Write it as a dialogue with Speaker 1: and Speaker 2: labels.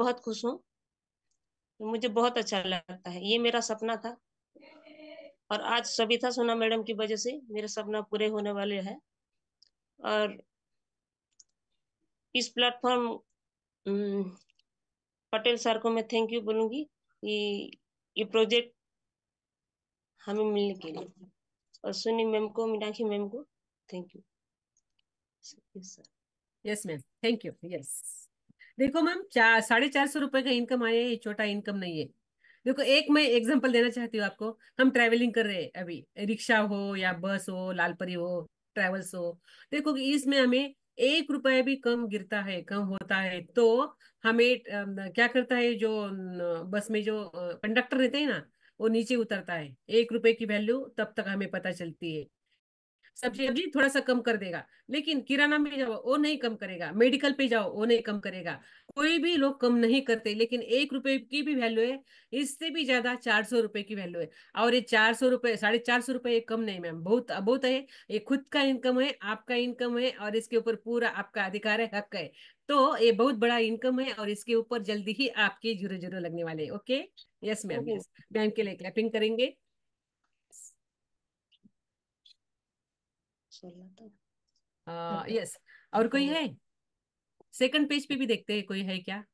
Speaker 1: बहुत खुश हूँ तो मुझे बहुत अच्छा लगता है ये मेरा सपना था और आज सविता सोना मैडम की वजह से मेरा सपना पूरे होने वाले है और इस प्लेटफॉर्म पटेल सर को मैं थैंक यू बोलूंगी कि ये प्रोजेक्ट हमें मिलने के लिए और सुनी मैम को मीनाक्षी मैम को thank you yes ma'am thank you yes देखो मैम चार साढ़े
Speaker 2: चार सौ रुपए का इनकम आया ये छोटा इनकम नहीं है देखो एक मैं एग्जांपल देना चाहती हूँ आपको हम ट्रैवलिंग कर रहे हैं अभी रिक्शा हो या बस हो लालपरी हो ट्रैवल्स हो देखो इसमें हमें एक रुपया भी कम गिरता है कम होता है तो हमें क्या करता है जो बस में जो कंडक्टर रहते हैं ना वो नीचे उतरता है एक रुपए की वैल्यू तब तक हमें पता चलती है सब्सिडी थोड़ा सा कम कर देगा लेकिन किराना में जाओ वो नहीं कम करेगा मेडिकल पे जाओ वो नहीं कम करेगा कोई भी लोग कम नहीं करते लेकिन एक रुपए की भी वैल्यू है इससे भी ज्यादा चार सौ रुपए की वैल्यू है और ये चार सौ रुपए साढ़े चार सौ रुपए ये कम नहीं मैम बहुत बहुत है ये खुद का इनकम है आपका इनकम है और इसके ऊपर पूरा आपका अधिकार है हक है तो ये बहुत बड़ा इनकम है और इसके ऊपर जल्दी ही आपके जीरो जीरो लगने वाले okay yes ma'am yes ma'am के लिए क्लैपिंग करेंगे सोलह
Speaker 3: तो यस हाँ, और कोई हाँ। है सेकंड पेज पे भी देखते हैं कोई है क्या